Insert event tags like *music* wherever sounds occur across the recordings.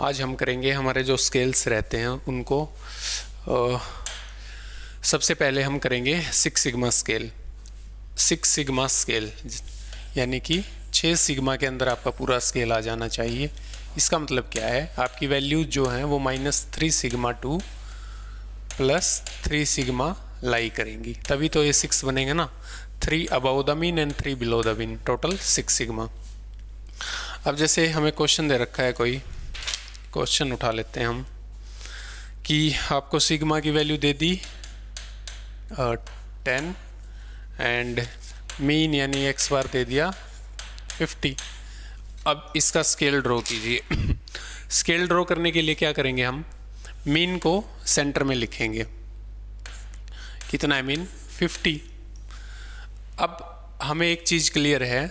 आज हम करेंगे हमारे जो स्केल्स रहते हैं उनको आ, सबसे पहले हम करेंगे six sigma scale six sigma scale यानी कि छः सिग्मा के अंदर आपका पूरा स्केल आ जाना चाहिए इसका मतलब क्या है आपकी वैल्यूज जो हैं वो minus three sigma to plus three sigma lie करेंगी तभी तो ये सिक्स बनेंगे ना three above the mean and three below the mean total six sigma अब जैसे हमें क्वेश्चन दे रखा है कोई क्वेश्चन उठा लेते हैं हम कि आपको सिग्मा की वैल्यू दे दी टेन एंड मीन यानी एक्स बार दे दिया फिफ्टी अब इसका स्केल ड्रॉ कीजिए *clears throat* स्केल ड्रॉ करने के लिए क्या करेंगे हम मीन को सेंटर में लिखेंगे कितना है मीन फिफ्टी अब हमें एक चीज़ क्लियर है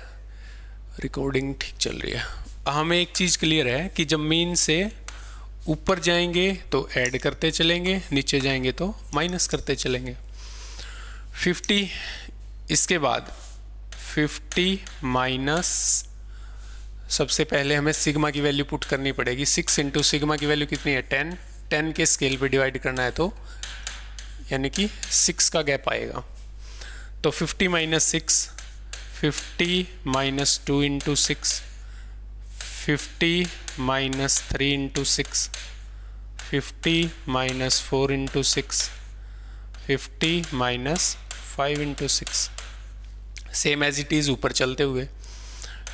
रिकॉर्डिंग ठीक चल रही है हमें एक चीज़ क्लियर है कि जब मीन से ऊपर जाएंगे तो ऐड करते चलेंगे नीचे जाएंगे तो माइनस करते चलेंगे 50 इसके बाद 50 माइनस सबसे पहले हमें सिग्मा की वैल्यू पुट करनी पड़ेगी सिक्स इंटू सिग्मा की वैल्यू कितनी है टेन टेन के स्केल पे डिवाइड करना है तो यानी कि सिक्स का गैप आएगा तो fifty minus six fifty minus two into six fifty minus three into six fifty minus four into six fifty minus five into six same as it is ऊपर चलते हुए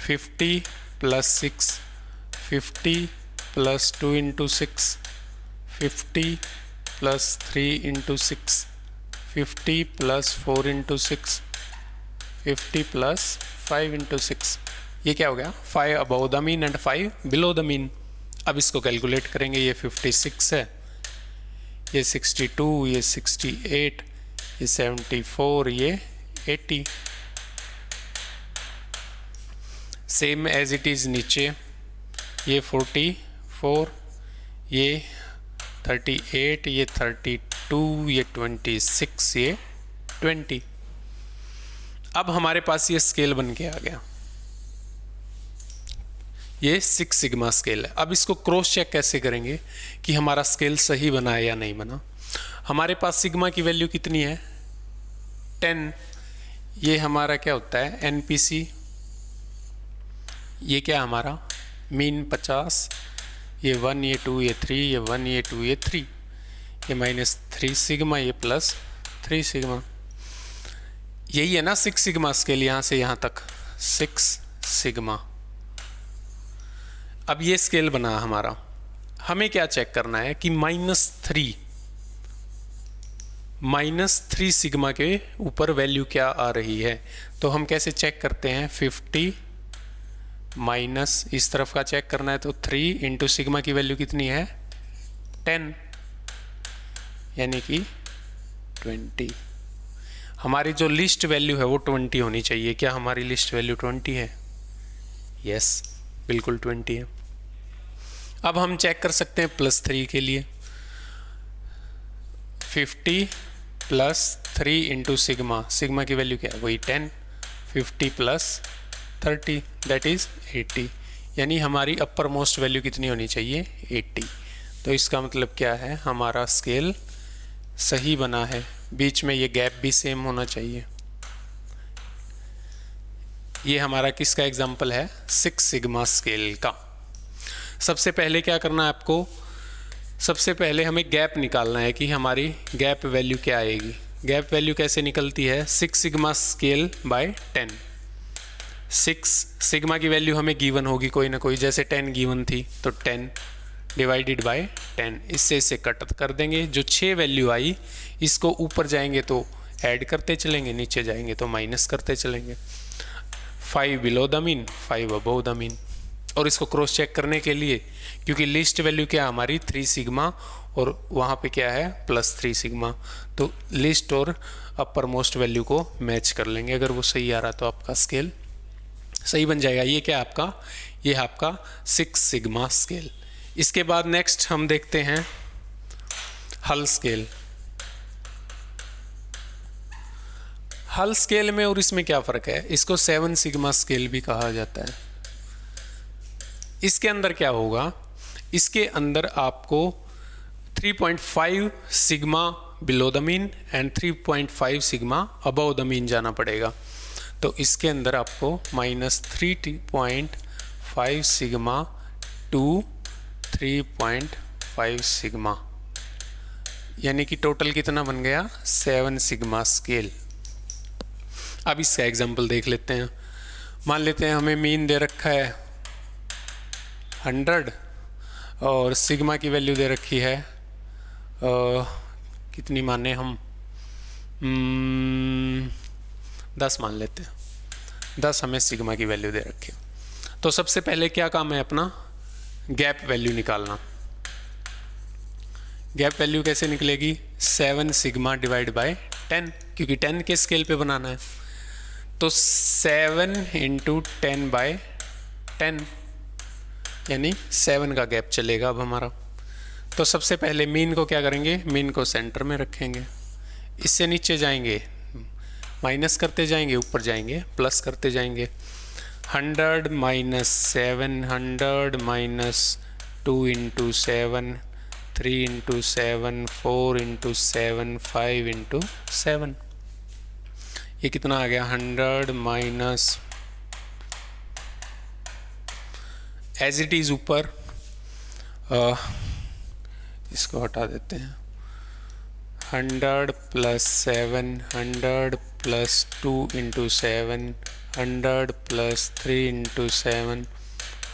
fifty plus six fifty plus two into six fifty plus three into six fifty plus four into six fifty plus five into six ये क्या हो गया five above the mean and five below the mean अब इसको calculate करेंगे ये 56 है ये 62 ये 68 ये 74 ये 80 सेम एज इट इज़ नीचे ये 44 ये 38 ये 32 ये 26 ये 20 अब हमारे पास ये स्केल बन के आ गया ये सिक्स सिग्मा स्केल है अब इसको क्रॉस चेक कैसे करेंगे कि हमारा स्केल सही बना है या नहीं बना हमारे पास सिग्मा की वैल्यू कितनी है टेन ये हमारा क्या होता है एन ये क्या हमारा मीन पचास ये वन ये टू ये थ्री ये वन ये टू ये थ्री ये माइनस थ्री सिग्मा ये प्लस थ्री सिग्मा यही है ना सिक्स सिग्मा स्केल यहाँ से यहाँ तक सिक्स सिग्मा अब ये स्केल बना हमारा हमें क्या चेक करना है कि minus three minus three sigma के ऊपर वैल्यू क्या आ रही है तो हम कैसे चेक करते हैं फिफ्टी माइनस इस तरफ का चेक करना है तो थ्री इंटू सिग्मा की वैल्यू कितनी है टेन यानी कि ट्वेंटी हमारी जो लिस्ट वैल्यू है वो ट्वेंटी होनी चाहिए क्या हमारी लिस्ट वैल्यू ट्वेंटी है यस yes, बिल्कुल ट्वेंटी है अब हम चेक कर सकते हैं प्लस थ्री के लिए fifty plus three into sigma sigma की वैल्यू क्या है वही ten fifty plus thirty that is eighty यानी हमारी अपर मोस्ट वैल्यू कितनी होनी चाहिए एट्टी तो इसका मतलब क्या है हमारा स्केल सही बना है बीच में ये गैप भी सेम होना चाहिए ये हमारा किसका एग्जाम्पल है सिक्स सिग्मा स्केल का सबसे पहले क्या करना है आपको सबसे पहले हमें गैप निकालना है कि हमारी गैप वैल्यू क्या आएगी गैप वैल्यू कैसे निकलती है six sigma scale by ten six sigma की वैल्यू हमें गिवन होगी कोई ना कोई जैसे टेन गिवन थी तो टेन डिवाइडेड बाय टेन इससे इसे कट कर देंगे जो छः वैल्यू आई इसको ऊपर जाएंगे तो ऐड करते चलेंगे नीचे जाएंगे तो माइनस करते चलेंगे five below the mean five above the mean और इसको क्रॉस चेक करने के लिए क्योंकि लिस्ट वैल्यू क्या है हमारी थ्री सिग्मा और वहाँ पे क्या है प्लस थ्री सिग्मा तो लिस्ट और अपर मोस्ट वैल्यू को मैच कर लेंगे अगर वो सही आ रहा तो आपका स्केल सही बन जाएगा ये क्या आपका ये आपका सिक्स सिग्मा स्केल इसके बाद नेक्स्ट हम देखते हैं हल स्केल हल स्केल में और इसमें क्या फ़र्क है इसको सेवन सिग्मा स्केल भी कहा जाता है इसके अंदर क्या होगा इसके अंदर आपको 3.5 sigma below the mean and 3.5 sigma above the mean जाना पड़ेगा तो इसके अंदर आपको minus three point five sigma to three point five sigma यानी कि टोटल कितना बन गया सेवन सिग्मा स्केल अब इसका एग्जाम्पल देख लेते हैं मान लेते हैं हमें मीन दे रखा है हंड्रेड और सिग्मा की वैल्यू दे रखी है आ, कितनी माने हम हम्म, दस मान लेते हैं दस हमें सिग्मा की वैल्यू दे रखी है तो सबसे पहले क्या काम है अपना गैप वैल्यू निकालना गैप वैल्यू कैसे निकलेगी seven sigma divide by ten क्योंकि टेन के स्केल पे बनाना है तो seven into ten by ten यानी सेवन का गैप चलेगा अब हमारा तो सबसे पहले मीन को क्या करेंगे मीन को सेंटर में रखेंगे इससे नीचे जाएंगे माइनस करते जाएंगे ऊपर जाएंगे प्लस करते जाएंगे hundred minus seven hundred minus two into seven three into seven four into seven five into seven ये कितना आ गया hundred minus as it is ऊपर इसको हटा देते हैं hundred plus seven hundred plus two into seven hundred plus three into seven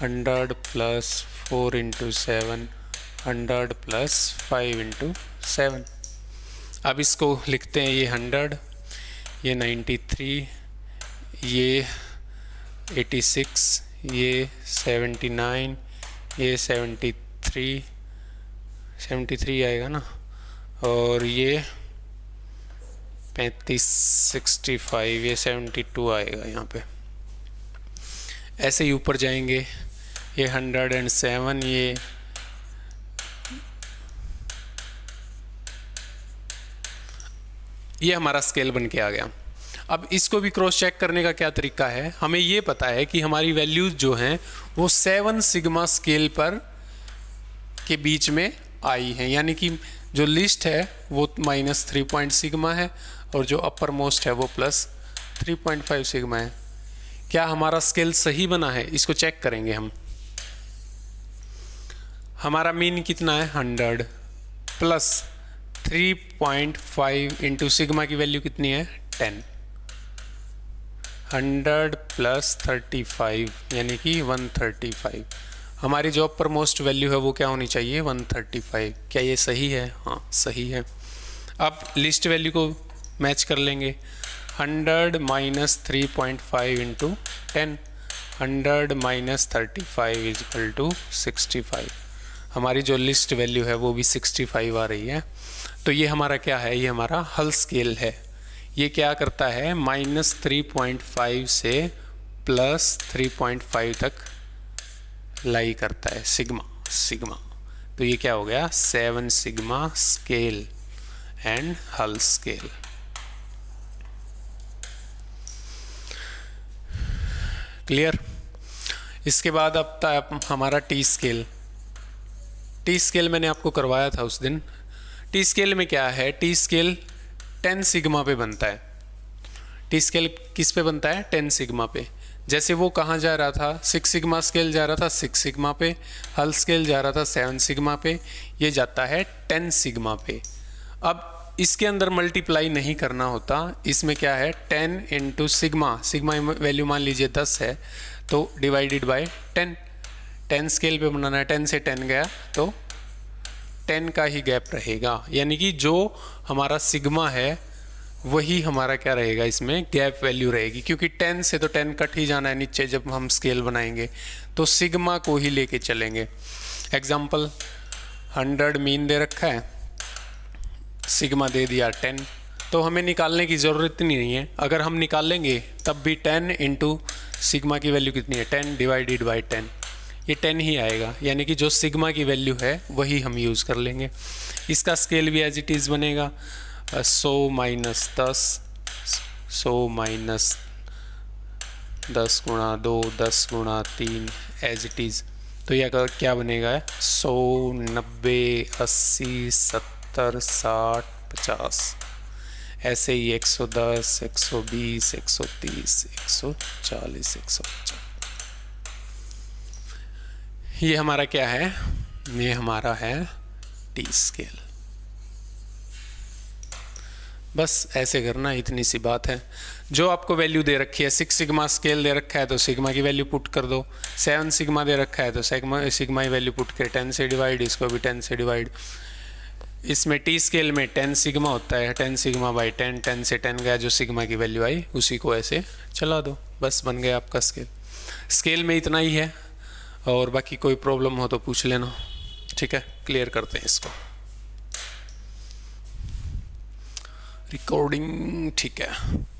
hundred plus four into seven hundred plus five into seven अब इसको लिखते हैं ये हंड्रेड ये नाइन्टी थ्री ये एटी सिक्स ये सेवेंटी नाइन ये सेवेंटी थ्री 73 थ्री आएगा ना और ये पैंतीस सिक्सटी फाइव ये सेवेंटी टू आएगा यहाँ पे ऐसे ही ऊपर जाएंगे ये हंड्रेड एंड सेवन ये ये हमारा स्केल बन के आ गया अब इसको भी क्रॉस चेक करने का क्या तरीका है हमें ये पता है कि हमारी वैल्यूज़ जो हैं वो सेवन सिग्मा स्केल पर के बीच में आई हैं यानी कि जो लिस्ट है वो माइनस थ्री पॉइंट सिग्मा है और जो अपर मोस्ट है वो plus three point five sigma है क्या हमारा स्केल सही बना है इसको चेक करेंगे हम हमारा मीन कितना है hundred plus three point five into sigma की वैल्यू कितनी है ten hundred plus thirty five यानी कि वन थर्टी फाइव हमारी जॉब पर मोस्ट वैल्यू है वो क्या होनी चाहिए वन थर्टी फाइव क्या ये सही है हाँ सही है अब लिस्ट वैल्यू को मैच कर लेंगे hundred minus three point five into ten hundred minus thirty five is equal to sixty five हमारी जो लिस्ट वैल्यू है वो भी सिक्सटी फाइव आ रही है तो ये हमारा क्या है ये हमारा हल स्केल है ये क्या करता है माइनस थ्री पॉइंट फाइव से प्लस थ्री पॉइंट फाइव तक लाई करता है सिग्मा सिग्मा तो ये क्या हो गया seven sigma scale and Hull scale clear इसके बाद अब था हमारा टी स्केल टी स्केल मैंने आपको करवाया था उस दिन टी स्केल में क्या है टी स्केल टेन सिग्मा पे बनता है टी स्केल किस पे बनता है टेन सिग्मा पे जैसे वो कहाँ जा रहा था सिक्स सिग्मा स्केल जा रहा था सिक्स सिग्मा पे हल स्केल जा रहा था सेवन सिग्मा पे ये जाता है टेन सिग्मा पे अब इसके अंदर मल्टीप्लाई नहीं करना होता इसमें क्या है ten into sigma sigma value मान लीजिए दस है तो divided by ten ten scale पे बनाना है टेन से टेन गया तो टेन का ही गैप रहेगा यानी कि जो हमारा सिग्मा है वही हमारा क्या रहेगा इसमें गैप वैल्यू रहेगी क्योंकि टेन से तो टेन कट ही जाना है नीचे जब हम स्केल बनाएंगे तो सिग्मा को ही लेके चलेंगे एग्जाम्पल हंड्रेड मीन दे रखा है सिग्मा दे दिया टेन तो हमें निकालने की ज़रूरत नहीं है अगर हम निकालेंगे तब भी टेन इंटू सिग्मा की वैल्यू कितनी है टेन डिवाइडेड बाई टेन ये टेन ही आएगा यानी कि जो सिग्मा की वैल्यू है वही हम यूज़ कर लेंगे इसका स्केल भी एज इट इज़ बनेगा सौ माइनस दस सौ माइनस दस गुणा दो दस गुणा तीन एज इट इज़ तो यह क्या बनेगा सौ नब्बे अस्सी सत्तर साठ पचास ऐसे ही एक एक एक एक सौ सौ सौ दस बीस तीस सौ चालीस एक सौ पचास ये हमारा क्या है ये हमारा है टी स्केल बस ऐसे करना इतनी सी बात है जो आपको वैल्यू दे रखी है सिक्स सिग्मा स्केल दे रखा है तो सिग्मा की वैल्यू पुट कर दो सेवन सिग्मा दे रखा है तो सेगमा सिग्मा की वैल्यू पुट के टेन से डिवाइड इसको भी टेन से डिवाइड इसमें टी स्केल में टेन सिग्मा होता है ten sigma by ten ten से टेन गया जो सिग्मा की वैल्यू आई उसी को ऐसे चला दो बस बन गया आपका स्केल स्केल में इतना ही है और बाकी कोई प्रॉब्लम हो तो पूछ लेना ठीक है क्लियर करते हैं इसको रिकॉर्डिंग ठीक है